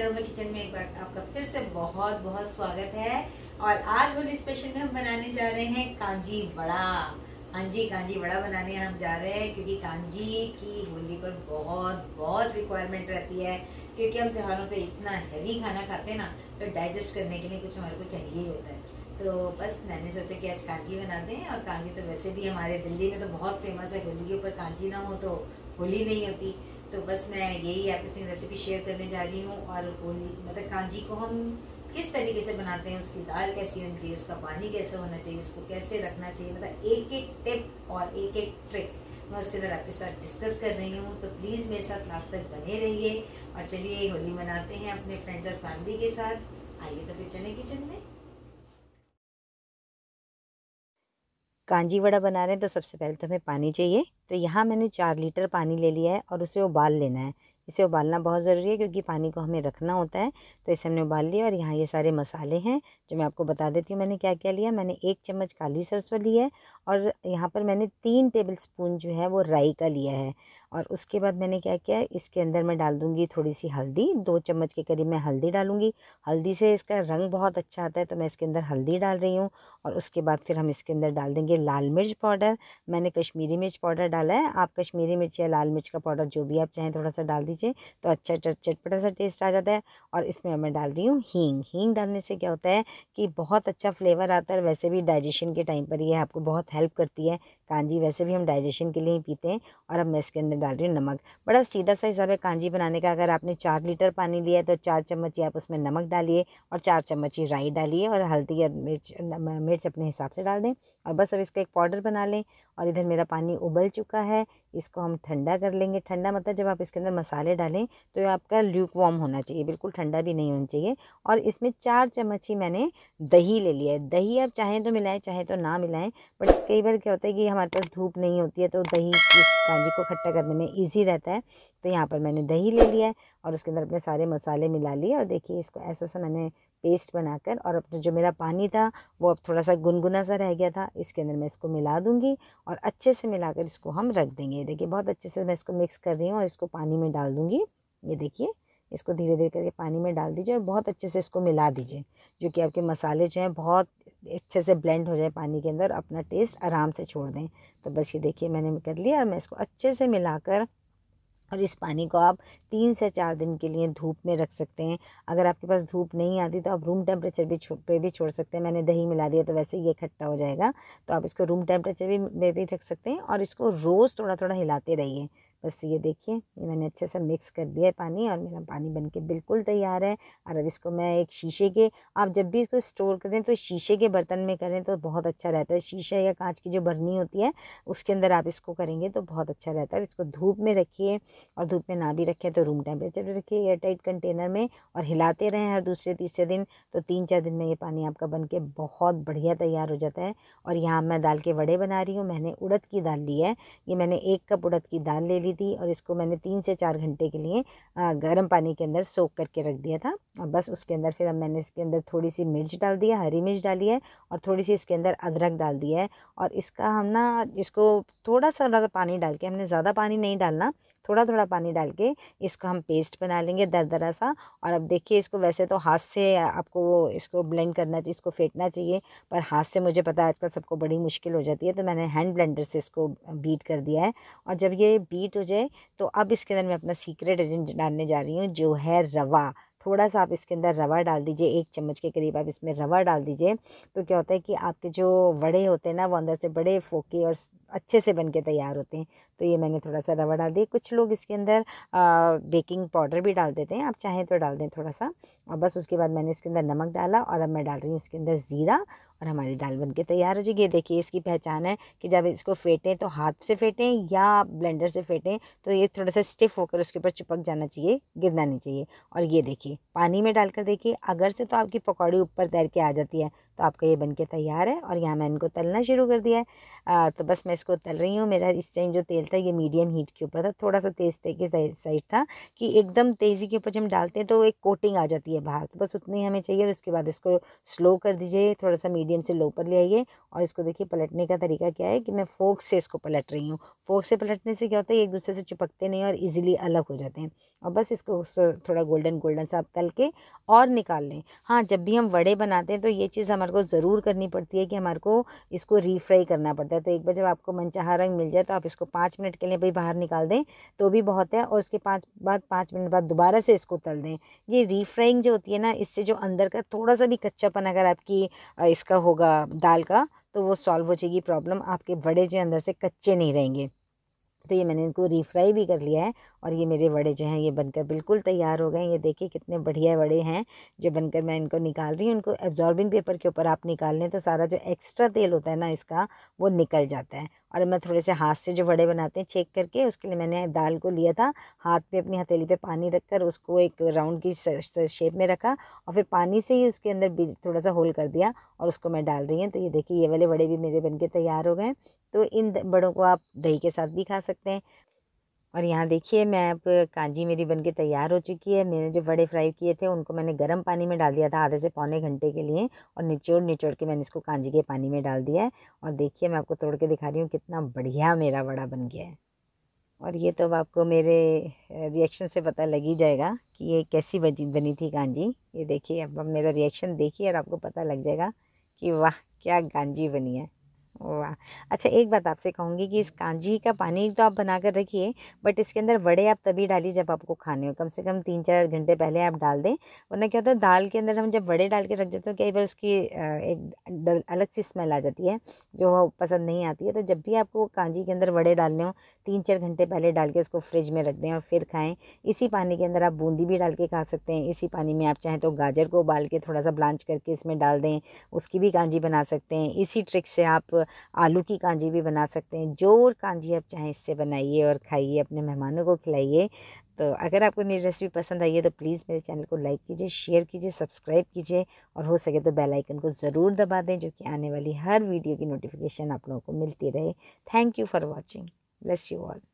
aroma kitchen में एक बार आपका फिर से बहुत बहुत स्वागत है और आज होली स्पेशल में हम बनाने जा रहे हैं कांजी वड़ा हाँ जी कांजी वड़ा बनाने हम जा रहे हैं क्योंकि कांजी की होली पर बहुत बहुत रिक्वायरमेंट रहती है क्योंकि हम त्योहारों पे इतना हैवी खाना खाते हैं ना तो डाइजेस्ट करने के लिए कुछ हमारे को चाहिए ही होता है तो बस मैंने सोचा कि आज कांजी बनाते हैं और कांजी तो वैसे भी हमारे दिल्ली में तो बहुत फेमस है होली के ऊपर कांजी ना हो तो होली नहीं होती तो बस मैं यही आपके संग रेसिपी शेयर करने जा रही हूँ और मतलब कांजी को हम किस तरीके से बनाते हैं उसकी दाल कैसी होनी चाहिए उसका पानी कैसे होना चाहिए उसको कैसे रखना चाहिए मतलब एक एक टिप और एक एक ट्रिक मैं उसके अंदर आपके साथ डिस्कस कर रही हूँ तो प्लीज़ मेरे साथ लास्ट तक बने रहिए और चलिए होली मनाते हैं अपने फ्रेंड्स और फैमिली के साथ आइए तो फिर चलें किचन में कांजी वड़ा बना रहे हैं तो सबसे पहले तो हमें पानी चाहिए तो यहाँ मैंने चार लीटर पानी ले लिया है और उसे उबाल लेना है इसे उबालना बहुत ज़रूरी है क्योंकि पानी को हमें रखना होता है तो इसे हमने उबाल लिया और यहाँ ये सारे मसाले हैं जो मैं आपको बता देती हूँ मैंने क्या क्या लिया मैंने एक चम्मच काली सरसों ली है और यहाँ पर मैंने तीन टेबल स्पून जो है वो राई का लिया है और उसके बाद मैंने क्या किया इसके अंदर मैं डाल दूँगी थोड़ी सी हल्दी दो चम्मच के करीब मैं हल्दी डालूँगी हल्दी से इसका रंग बहुत अच्छा आता है तो मैं इसके अंदर हल्दी डाल रही हूँ और उसके बाद फिर हम इसके अंदर डाल देंगे लाल मिर्च पाउडर मैंने कश्मीरी मिर्च पाउडर डाला है आप कश्मीरी मिर्च या लाल मिर्च का पाउडर जो भी आप चाहें थोड़ा सा डाल दीजिए तो अच्छा चटपटा सा टेस्ट आ जाता है और इसमें मैं डाल रही हूँ हींग हींग डालने से क्या होता है कि बहुत अच्छा फ्लेवर आता है वैसे भी डाइजेशन के टाइम पर यह आपको बहुत हेल्प करती है कांजी वैसे भी हम डाइजेशन के लिए ही पीते हैं और अब मैं इसके अंदर डाल रही हूँ नमक बड़ा सीधा सा हिसाब है कांजी बनाने का अगर आपने चार लीटर पानी लिया है तो चार चम्मच ही आप उसमें नमक डालिए और चार चम्मच ही राई डालिए और हल्दी या मिर्च मिर्च अपने हिसाब से डाल दें और बस अब इसका एक पाउडर बना लें और इधर मेरा पानी उबल चुका है इसको हम ठंडा कर लेंगे ठंडा मतलब जब आप इसके अंदर मसाले डालें तो ये आपका ल्यूक वॉर्म होना चाहिए बिल्कुल ठंडा भी नहीं होना चाहिए और इसमें चार चम्मच ही मैंने दही ले लिया है दही आप चाहें तो मिलाएं चाहे तो ना मिलाएं बट कई बार क्या होता है कि हमारे पास धूप नहीं होती है तो दही इस कांजी को खट्टा करने में ईजी रहता है तो यहाँ पर मैंने दही ले लिया है और उसके अंदर अपने सारे मसाले मिला लिए और देखिए इसको ऐसा सा मैंने पेस्ट बनाकर और अपना तो जो मेरा पानी था वो अब थोड़ा सा गुनगुना सा रह गया था इसके अंदर मैं इसको मिला दूँगी और अच्छे से मिलाकर इसको हम रख देंगे देखिए बहुत अच्छे से मैं इसको मिक्स कर रही हूँ और इसको पानी में डाल दूँगी ये देखिए इसको धीरे धीरे करके पानी में डाल दीजिए और बहुत अच्छे से इसको मिला दीजिए जो कि आपके मसाले जो हैं बहुत अच्छे से ब्लेंड हो जाए पानी के अंदर अपना टेस्ट आराम से छोड़ दें तो बस ये देखिए मैंने कर लिया और मैं इसको अच्छे से मिलाकर और इस पानी को आप तीन से चार दिन के लिए धूप में रख सकते हैं अगर आपके पास धूप नहीं आती तो आप रूम टेम्परेचर भी छोड़ पे भी छोड़ सकते हैं मैंने दही मिला दिया तो वैसे ये इकट्ठा हो जाएगा तो आप इसको रूम टेम्परेचर भी में भी रख सकते हैं और इसको रोज़ थोड़ा थोड़ा हिलाते रहिए बस ये देखिए ये मैंने अच्छे से मिक्स कर दिया है पानी और मेरा पानी बन के बिल्कुल तैयार है और अब इसको मैं एक शीशे के आप जब भी इसको स्टोर करें तो शीशे के बर्तन में करें तो बहुत अच्छा रहता है शीशे या कांच की जो बर्नी होती है उसके अंदर आप इसको करेंगे तो बहुत अच्छा रहता है इसको धूप में रखिए और धूप में ना भी रखें तो रूम टेम्परेचर पर रखिए एयरटाइट कंटेनर में और हिलाते रहें हर दूसरे तीसरे दिन तो तीन चार दिन में ये पानी आपका बन के बहुत बढ़िया तैयार हो जाता है और यहाँ मैं दाल के वड़े बना रही हूँ मैंने उड़द की दाल ली है ये मैंने एक कप उड़द की दाल ले ली रही थी और इसको मैंने तीन से चार घंटे के लिए गर्म पानी के अंदर सोख करके रख दिया था और बस उसके अंदर फिर मैंने इसके अंदर थोड़ी सी मिर्च डाल दी है हरी मिर्च डाली है और थोड़ी सी इसके अंदर अदरक डाल दिया है और इसका हम ना इसको थोड़ा सा ज़्यादा पानी डाल के हमने ज़्यादा पानी नहीं डालना थोड़ा थोड़ा पानी डाल के इसको हम पेस्ट बना लेंगे दर दरा सा और अब देखिए इसको वैसे तो हाथ से आपको इसको ब्लेंड करना चाहिए इसको फेंटना चाहिए पर हाथ से मुझे पता है आजकल सबको बड़ी मुश्किल हो जाती है तो मैंने हैंड ब्लेंडर से इसको बीट कर दिया है और जब ये बीट जाए तो अब इसके अंदर मैं अपना सीक्रेट एजेंट डालने जा रही हूँ जो है रवा थोड़ा सा आप इसके अंदर रवा डाल दीजिए एक चम्मच के करीब आप इसमें रवा डाल दीजिए तो क्या होता है कि आपके जो वड़े होते हैं ना वो अंदर से बड़े फोके और अच्छे से बन के तैयार होते हैं तो ये मैंने थोड़ा सा रवा डाल दिया कुछ लोग इसके अंदर बेकिंग पाउडर भी डाल देते हैं आप चाहें तो डाल दें थोड़ा सा और बस उसके बाद मैंने इसके अंदर नमक डाला और अब मैं डाल रही हूँ इसके अंदर ज़ीरा और हमारी दाल बन के तैयार हो जाएगी ये देखिए इसकी पहचान है कि जब इसको फेंटें तो हाथ से फेंटें या ब्लेंडर से फेंटें तो ये थोड़ा सा स्टिफ होकर उसके ऊपर चिपक जाना चाहिए गिरना नहीं चाहिए और ये देखिए पानी में डालकर देखिए अगर से तो आपकी पकौड़ी ऊपर तैर के आ जाती है तो आपका ये बन के तैयार है और यहाँ मैंने इनको तलना शुरू कर दिया है आ, तो बस मैं इसको तल रही हूँ मेरा इस टाइम जो तेल था ये मीडियम हीट के ऊपर था थोड़ा सा तेज के साइड था कि एकदम तेज़ी के ऊपर जब हम डालते हैं तो एक कोटिंग आ जाती है बाहर तो बस उतनी हमें चाहिए और उसके बाद इसको स्लो कर दीजिए थोड़ा सा मीडियम से लो पर ले आइए और इसको देखिए पलटने का तरीका क्या है कि मैं फोक से इसको पलट रही हूँ फोक से पलटने से क्या होता है एक दूसरे से चिपकते नहीं और इजीली अलग हो जाते हैं और बस इसको थोड़ा गोल्डन गोल्डन सा आप तल के और निकाल लें हाँ जब भी हम वड़े बनाते हैं तो ये चीज़ हमारे को ज़रूर करनी पड़ती है कि हमारे को इसको रीफ्राई करना पड़ता है तो एक बार जब आपको मनचाहा रंग मिल जाए तो आप इसको पाँच मिनट के लिए भाई बाहर निकाल दें तो भी बहुत है और उसके पाँच बाद पाँच मिनट बाद दोबारा से इसको तल दें ये रीफ्राइंग जो होती है ना इससे जो अंदर का थोड़ा सा भी कच्चापन अगर आपकी इसका का होगा दाल का तो वो सॉल्व हो जाएगी प्रॉब्लम आपके बड़े जो अंदर से कच्चे नहीं रहेंगे तो ये मैंने इनको रीफ्राई भी कर लिया है और ये मेरे वड़े जो हैं ये बनकर बिल्कुल तैयार हो गए ये देखिए कितने बढ़िया वड़े हैं जो बनकर मैं इनको निकाल रही हूँ उनको एब्जॉर्बिंग पेपर के ऊपर आप निकाल लें तो सारा जो एक्स्ट्रा तेल होता है ना इसका वो निकल जाता है और मैं थोड़े से हाथ से जो वड़े बनाते हैं चेक करके उसके लिए मैंने दाल को लिया था हाथ पे अपनी हथेली पे पानी रखकर उसको एक राउंड की शेप में रखा और फिर पानी से ही उसके अंदर थोड़ा सा होल कर दिया और उसको मैं डाल रही हूँ तो ये देखिए ये वाले वड़े भी मेरे बन के तैयार हो गए तो इन बड़ों को आप दही के साथ भी खा सकते हैं और यहाँ देखिए मैं अब कांजी मेरी बन के तैयार हो चुकी है मैंने जो बड़े फ्राई किए थे उनको मैंने गर्म पानी में डाल दिया था आधे से पौने घंटे के लिए और निचोड़ निचोड़ के मैंने इसको कांजी के पानी में डाल दिया है और देखिए मैं आपको तोड़ के दिखा रही हूँ कितना बढ़िया मेरा वड़ा बन गया है और ये तो अब आपको मेरे रिएक्शन से पता लग ही जाएगा कि ये कैसी बनी बनी थी कांजी ये देखिए अब मेरा रिएक्शन देखिए और आपको पता लग जाएगा कि वाह क्या गांजी बनी है वाह अच्छा एक बात आपसे कहूँगी कि इस कांजी का पानी तो आप बना कर रखिए बट इसके अंदर वड़े आप तभी डालिए जब आपको खाने हो कम से कम तीन चार घंटे पहले आप डाल दें वरना क्या होता है दाल के अंदर हम जब वड़े डाल के रख देते हैं कई बार उसकी एक अलग सी स्मेल आ जाती है जो पसंद नहीं आती है तो जब भी आपको कांजी के अंदर वड़े डालने हो तीन चार घंटे पहले डाल के उसको फ्रिज में रख दें और फिर खाएँ इसी पानी के अंदर आप बूंदी भी डाल के खा सकते हैं इसी पानी में आप चाहें तो गाजर को उबाल के थोड़ा सा ब्लांच करके इसमें डाल दें उसकी भी कांजी बना सकते हैं इसी ट्रिक से आप आलू की कांजी भी बना सकते हैं जो कांजी आप चाहें इससे बनाइए और खाइए अपने मेहमानों को खिलाइए तो अगर आपको मेरी रेसिपी पसंद आई है तो प्लीज़ मेरे चैनल को लाइक कीजिए शेयर कीजिए सब्सक्राइब कीजिए और हो सके तो बेल आइकन को ज़रूर दबा दें जो कि आने वाली हर वीडियो की नोटिफिकेशन आप लोगों को मिलती रहे thank you for watching bless you all